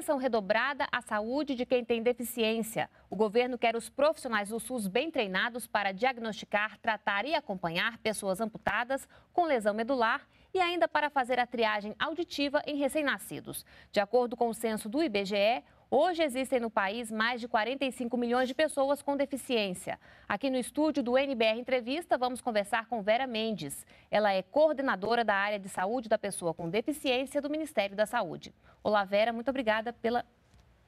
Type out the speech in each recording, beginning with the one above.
atenção redobrada à saúde de quem tem deficiência. O governo quer os profissionais do SUS bem treinados para diagnosticar, tratar e acompanhar pessoas amputadas com lesão medular e ainda para fazer a triagem auditiva em recém-nascidos. De acordo com o censo do IBGE, Hoje existem no país mais de 45 milhões de pessoas com deficiência. Aqui no estúdio do NBR Entrevista, vamos conversar com Vera Mendes. Ela é coordenadora da área de saúde da pessoa com deficiência do Ministério da Saúde. Olá, Vera, muito obrigada pela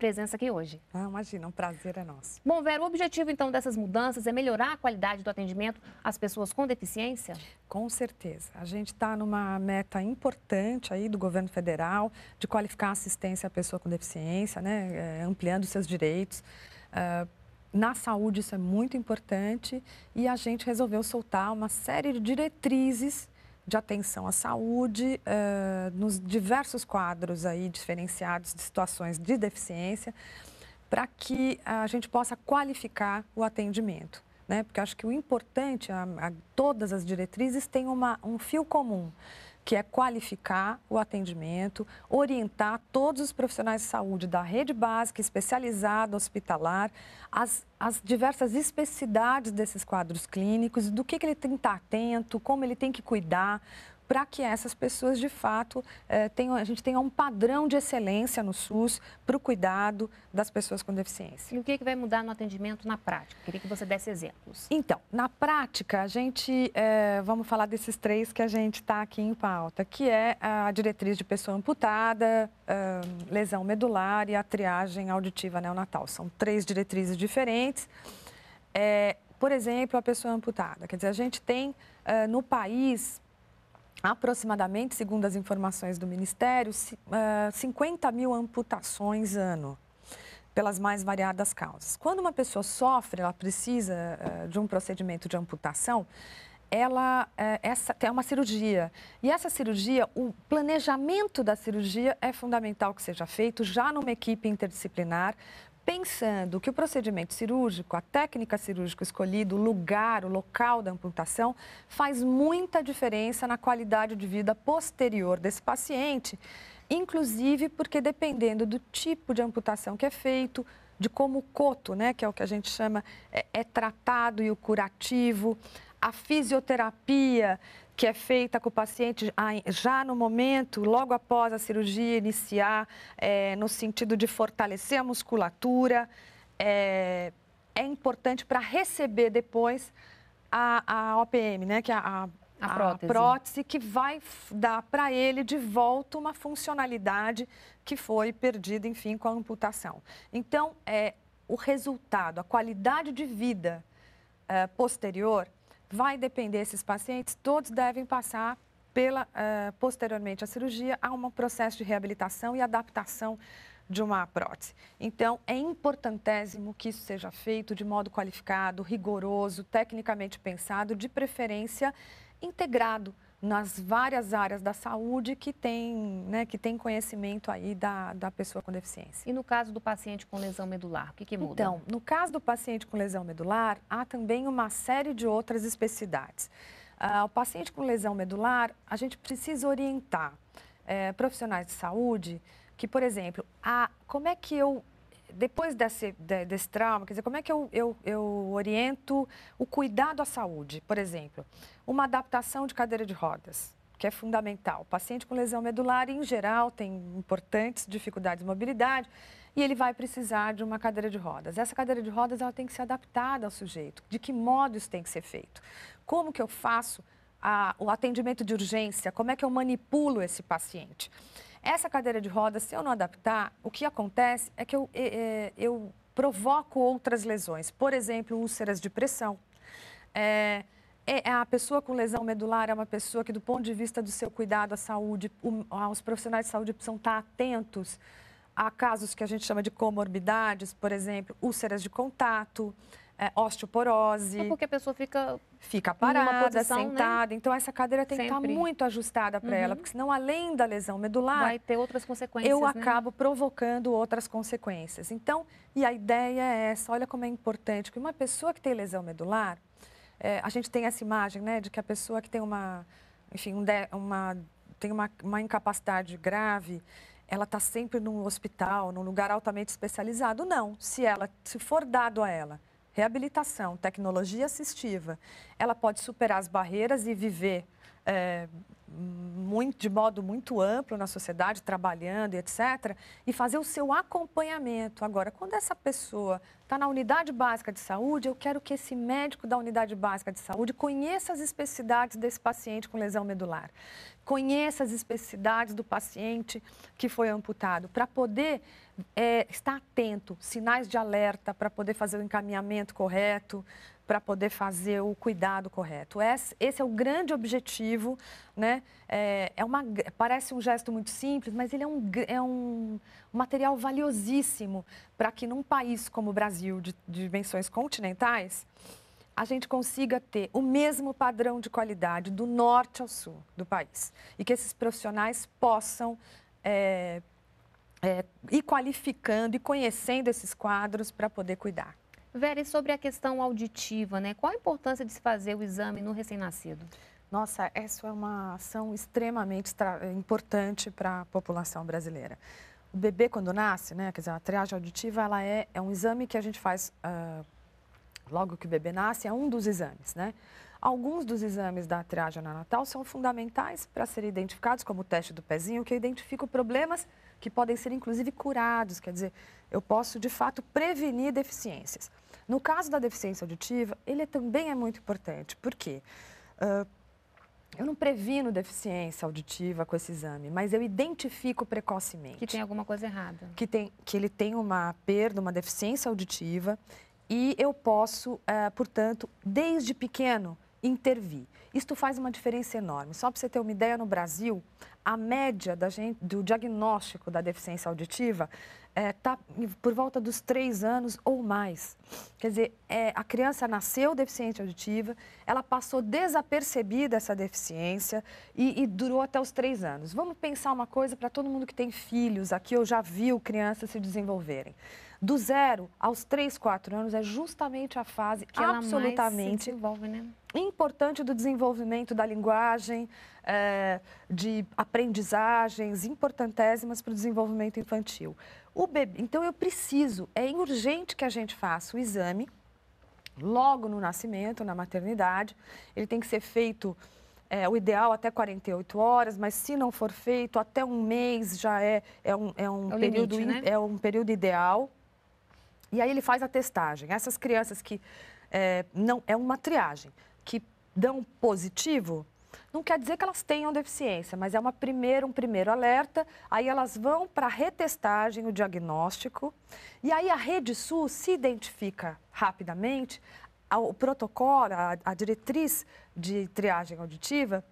presença aqui hoje. Ah, imagina, um prazer é nosso. Bom, Vera, o objetivo então dessas mudanças é melhorar a qualidade do atendimento às pessoas com deficiência? Com certeza. A gente está numa meta importante aí do governo federal de qualificar a assistência à pessoa com deficiência, né? É, ampliando seus direitos. Ah, na saúde isso é muito importante e a gente resolveu soltar uma série de diretrizes de atenção à saúde uh, nos diversos quadros aí diferenciados de situações de deficiência para que a gente possa qualificar o atendimento. Né? Porque acho que o importante, a, a, todas as diretrizes têm uma, um fio comum, que é qualificar o atendimento, orientar todos os profissionais de saúde da rede básica, especializada, hospitalar, as, as diversas especificidades desses quadros clínicos, do que, que ele tem que estar atento, como ele tem que cuidar, para que essas pessoas, de fato, eh, tenham, a gente tenha um padrão de excelência no SUS para o cuidado das pessoas com deficiência. E o que, é que vai mudar no atendimento na prática? Queria que você desse exemplos. Então, na prática, a gente, eh, vamos falar desses três que a gente está aqui em pauta, que é a diretriz de pessoa amputada, lesão medular e a triagem auditiva neonatal. São três diretrizes diferentes. É, por exemplo, a pessoa amputada. Quer dizer, a gente tem uh, no país aproximadamente, segundo as informações do Ministério, 50 eh, mil amputações ano, pelas mais variadas causas. Quando uma pessoa sofre, ela precisa eh, de um procedimento de amputação, ela eh, essa é uma cirurgia e essa cirurgia o planejamento da cirurgia é fundamental que seja feito já numa equipe interdisciplinar pensando que o procedimento cirúrgico, a técnica cirúrgica escolhida, o lugar, o local da amputação, faz muita diferença na qualidade de vida posterior desse paciente, inclusive porque dependendo do tipo de amputação que é feito, de como o coto, né, que é o que a gente chama, é, é tratado e o curativo, a fisioterapia que é feita com o paciente já no momento, logo após a cirurgia iniciar, é, no sentido de fortalecer a musculatura, é, é importante para receber depois a, a OPM, né? Que é a, a, a prótese. prótese. que vai dar para ele de volta uma funcionalidade que foi perdida, enfim, com a amputação. Então, é, o resultado, a qualidade de vida é, posterior vai depender esses pacientes, todos devem passar pela uh, posteriormente à cirurgia a um processo de reabilitação e adaptação de uma prótese. Então, é importantésimo que isso seja feito de modo qualificado, rigoroso, tecnicamente pensado, de preferência integrado nas várias áreas da saúde que tem, né, que tem conhecimento aí da, da pessoa com deficiência. E no caso do paciente com lesão medular, o que, que muda? Então, no caso do paciente com lesão medular, há também uma série de outras especificidades. Ah, o paciente com lesão medular, a gente precisa orientar é, profissionais de saúde que, por exemplo, a, como é que eu depois desse, desse trauma, quer dizer, como é que eu, eu, eu oriento o cuidado à saúde? Por exemplo, uma adaptação de cadeira de rodas, que é fundamental. O paciente com lesão medular, em geral, tem importantes dificuldades de mobilidade e ele vai precisar de uma cadeira de rodas. Essa cadeira de rodas ela tem que ser adaptada ao sujeito. De que modo isso tem que ser feito? Como que eu faço a, o atendimento de urgência? Como é que eu manipulo esse paciente? Essa cadeira de rodas, se eu não adaptar, o que acontece é que eu, é, eu provoco outras lesões, por exemplo, úlceras de pressão. É, é, é, a pessoa com lesão medular é uma pessoa que, do ponto de vista do seu cuidado à saúde, os profissionais de saúde precisam estar atentos a casos que a gente chama de comorbidades, por exemplo, úlceras de contato, é, osteoporose. É porque a pessoa fica fica parada, posição, né? sentada. Né? Então, essa cadeira tem tá Sempre. que estar muito ajustada para uhum. ela, porque senão, além da lesão medular. Vai ter outras consequências. Eu né? acabo provocando outras consequências. Então, e a ideia é essa: olha como é importante que uma pessoa que tem lesão medular, é, a gente tem essa imagem, né, de que a pessoa que tem uma. Enfim, um de, uma tem uma, uma incapacidade grave, ela está sempre num hospital, num lugar altamente especializado. Não, se ela se for dado a ela reabilitação, tecnologia assistiva, ela pode superar as barreiras e viver é, muito, de modo muito amplo na sociedade, trabalhando, etc., e fazer o seu acompanhamento. Agora, quando essa pessoa está na unidade básica de saúde, eu quero que esse médico da unidade básica de saúde conheça as especificidades desse paciente com lesão medular, conheça as especificidades do paciente que foi amputado, para poder é, estar atento, sinais de alerta, para poder fazer o encaminhamento correto, para poder fazer o cuidado correto. Esse, é o grande objetivo, né? É, é uma, parece um gesto muito simples, mas ele é um, é um material valiosíssimo para que num país como o Brasil, de, de dimensões continentais, a gente consiga ter o mesmo padrão de qualidade do norte ao sul do país e que esses profissionais possam é, é, ir qualificando e conhecendo esses quadros para poder cuidar. Vera, e sobre a questão auditiva, né? Qual a importância de se fazer o exame no recém-nascido? Nossa, essa é uma ação extremamente importante para a população brasileira. O bebê, quando nasce, né, quer dizer, a triagem auditiva, ela é, é um exame que a gente faz uh, logo que o bebê nasce, é um dos exames, né? Alguns dos exames da triagem neonatal são fundamentais para serem identificados, como o teste do pezinho, que identifica problemas que podem ser inclusive curados, quer dizer, eu posso de fato prevenir deficiências. No caso da deficiência auditiva, ele é também é muito importante, por quê? Uh, eu não previno deficiência auditiva com esse exame, mas eu identifico precocemente. Que tem alguma coisa errada. Que, tem, que ele tem uma perda, uma deficiência auditiva, e eu posso, uh, portanto, desde pequeno, intervir. Isto faz uma diferença enorme. Só para você ter uma ideia, no Brasil, a média gente, do diagnóstico da deficiência auditiva está eh, é, por volta dos três anos ou mais. Quer dizer, é, a criança nasceu deficiente auditiva, ela passou desapercebida essa deficiência e, e durou até os três anos. Vamos pensar uma coisa para todo mundo que tem filhos aqui ou já viu crianças se desenvolverem do zero aos três quatro anos é justamente a fase que absolutamente envolve, né? importante do desenvolvimento da linguagem, é, de aprendizagens importantésimas para o desenvolvimento infantil. O bebê, então eu preciso, é urgente que a gente faça o exame logo no nascimento, na maternidade. Ele tem que ser feito é, o ideal até 48 horas, mas se não for feito, até um mês já é, é um, é um, é período, limite, né? é um período ideal e aí ele faz a testagem. Essas crianças que é, não é uma triagem, que dão positivo, não quer dizer que elas tenham deficiência, mas é uma primeira, um primeiro alerta. Aí elas vão para a retestagem, o diagnóstico, e aí a Rede Sul se identifica rapidamente o protocolo, a, a diretriz de triagem auditiva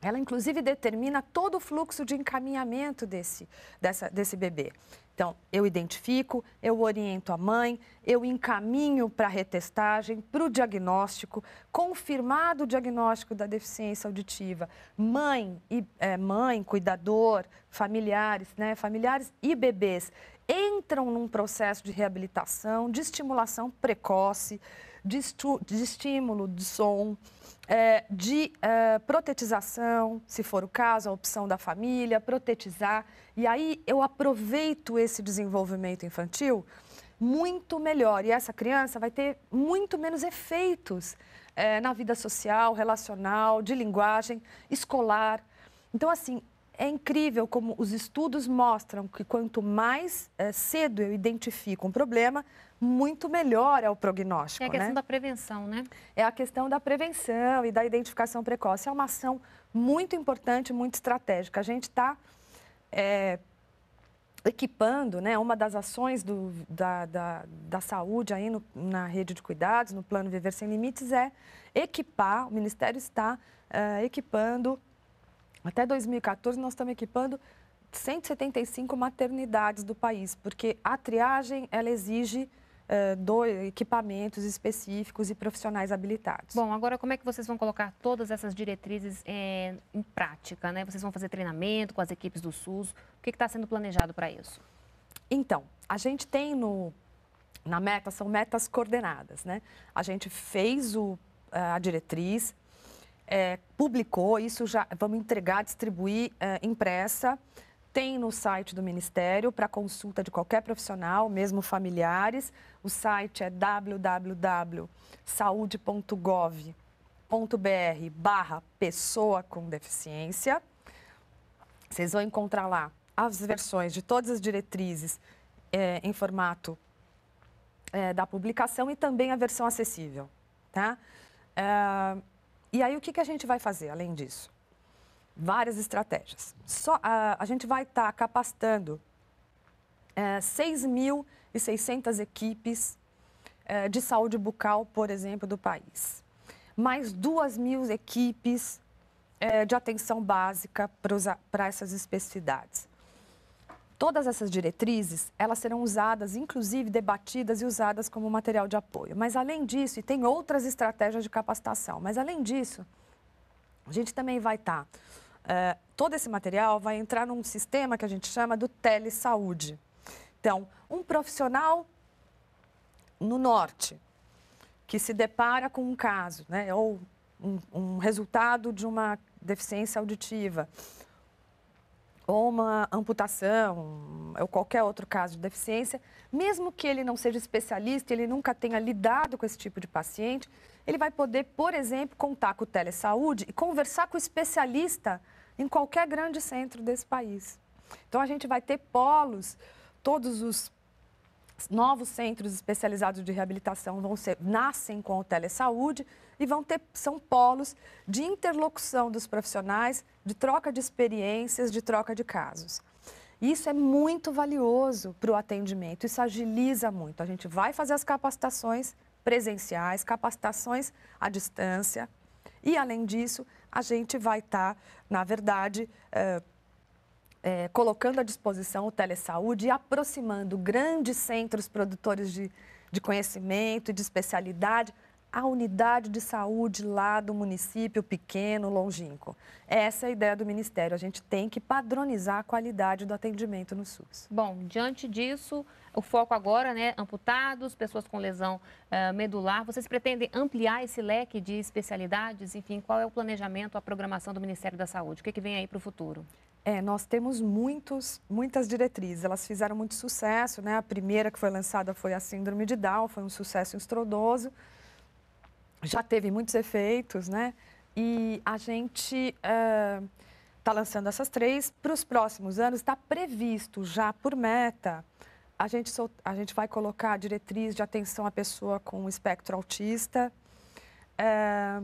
ela, inclusive, determina todo o fluxo de encaminhamento desse, dessa, desse bebê. Então, eu identifico, eu oriento a mãe, eu encaminho para a retestagem, para o diagnóstico, confirmado o diagnóstico da deficiência auditiva. Mãe e é, mãe, cuidador, familiares, né, familiares e bebês entram num processo de reabilitação, de estimulação precoce de, de estímulo, de som, é, de é, protetização, se for o caso, a opção da família, protetizar. E aí eu aproveito esse desenvolvimento infantil muito melhor. E essa criança vai ter muito menos efeitos é, na vida social, relacional, de linguagem, escolar. Então, assim, é incrível como os estudos mostram que quanto mais é, cedo eu identifico um problema, muito melhor é o prognóstico. É a questão né? da prevenção, né? É a questão da prevenção e da identificação precoce. É uma ação muito importante, muito estratégica. A gente está é, equipando, né, uma das ações do, da, da, da saúde aí no, na rede de cuidados, no plano Viver Sem Limites, é equipar, o Ministério está é, equipando, até 2014 nós estamos equipando 175 maternidades do país, porque a triagem, ela exige eh, do, equipamentos específicos e profissionais habilitados. Bom, agora como é que vocês vão colocar todas essas diretrizes é, em prática? Né? Vocês vão fazer treinamento com as equipes do SUS? O que está sendo planejado para isso? Então, a gente tem no, na meta, são metas coordenadas. Né? A gente fez o, eh, a diretriz, é, publicou, isso já vamos entregar, distribuir é, impressa tem no site do Ministério para consulta de qualquer profissional, mesmo familiares. O site é www.saude.gov.br barra pessoa com deficiência. Vocês vão encontrar lá as versões de todas as diretrizes é, em formato é, da publicação e também a versão acessível. Tá? É, e aí, o que, que a gente vai fazer além disso? várias estratégias. Só, a, a gente vai estar tá capacitando é, 6.600 equipes é, de saúde bucal, por exemplo, do país. Mais 2.000 equipes é, de atenção básica para essas especificidades. Todas essas diretrizes, elas serão usadas, inclusive debatidas e usadas como material de apoio. Mas além disso, e tem outras estratégias de capacitação, mas além disso, a gente também vai estar tá eh, todo esse material vai entrar num sistema que a gente chama do telesaúde. Então, um profissional no norte que se depara com um caso, né, ou um, um resultado de uma deficiência auditiva, ou uma amputação, ou qualquer outro caso de deficiência, mesmo que ele não seja especialista, ele nunca tenha lidado com esse tipo de paciente, ele vai poder, por exemplo, contar com o telesaúde e conversar com o especialista em qualquer grande centro desse país. Então, a gente vai ter polos, todos os novos centros especializados de reabilitação vão ser, nascem com o telesaúde e vão ter, são polos de interlocução dos profissionais, de troca de experiências, de troca de casos. Isso é muito valioso para o atendimento, isso agiliza muito. A gente vai fazer as capacitações presenciais, capacitações à distância e, além disso, a gente vai estar, tá, na verdade, é, é, colocando à disposição o telesaúde e aproximando grandes centros produtores de, de conhecimento e de especialidade à unidade de saúde lá do município pequeno, longínquo. Essa é a ideia do Ministério. A gente tem que padronizar a qualidade do atendimento no SUS. Bom, diante disso, o foco agora, né, amputados, pessoas com lesão uh, medular. Vocês pretendem ampliar esse leque de especialidades? Enfim, qual é o planejamento, a programação do Ministério da Saúde? O que, é que vem aí para o futuro? É, nós temos muitos, muitas diretrizes, elas fizeram muito sucesso, né? A primeira que foi lançada foi a síndrome de Down, foi um sucesso estrondoso, já teve muitos efeitos, né? E a gente está eh, uh, lançando essas três. Para os próximos anos, está previsto já por meta a gente, sol... a gente vai colocar a diretriz de atenção à pessoa com espectro autista, é...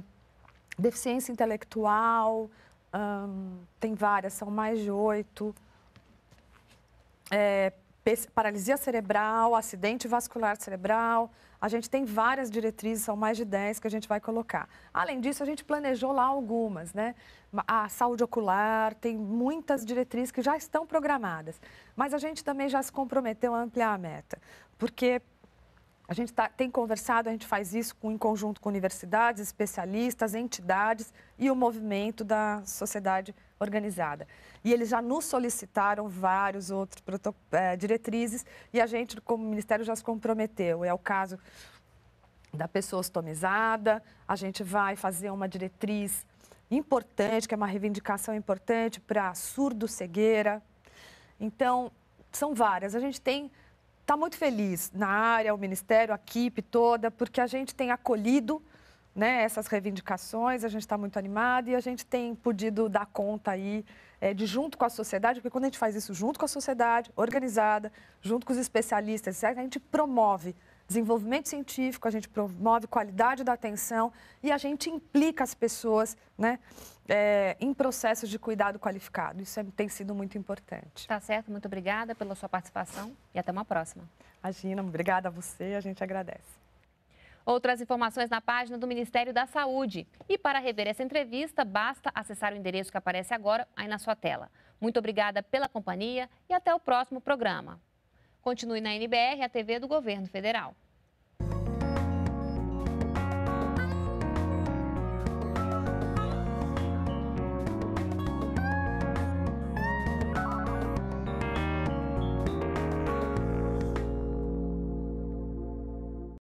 deficiência intelectual, tem várias, são mais de oito. É paralisia cerebral, acidente vascular cerebral. A gente tem várias diretrizes, são mais de 10 que a gente vai colocar. Além disso, a gente planejou lá algumas, né? A saúde ocular, tem muitas diretrizes que já estão programadas. Mas a gente também já se comprometeu a ampliar a meta, porque a gente tá, tem conversado, a gente faz isso com, em conjunto com universidades, especialistas, entidades e o movimento da sociedade organizada. E eles já nos solicitaram vários outros é, diretrizes e a gente, como Ministério, já se comprometeu. É o caso da pessoa ostomizada, a gente vai fazer uma diretriz importante, que é uma reivindicação importante para surdo-cegueira. Então, são várias. A gente tem está muito feliz na área, o Ministério, a equipe toda, porque a gente tem acolhido né, essas reivindicações, a gente está muito animado e a gente tem podido dar conta aí é, de junto com a sociedade, porque quando a gente faz isso junto com a sociedade, organizada, junto com os especialistas, a gente promove desenvolvimento científico, a gente promove qualidade da atenção e a gente implica as pessoas, né? é, em processos de cuidado qualificado. Isso é, tem sido muito importante. Tá certo, muito obrigada pela sua participação e até uma próxima. Imagina, obrigada a você, a gente agradece. Outras informações na página do Ministério da Saúde. E para rever essa entrevista, basta acessar o endereço que aparece agora aí na sua tela. Muito obrigada pela companhia e até o próximo programa. Continue na NBR, a TV do Governo Federal.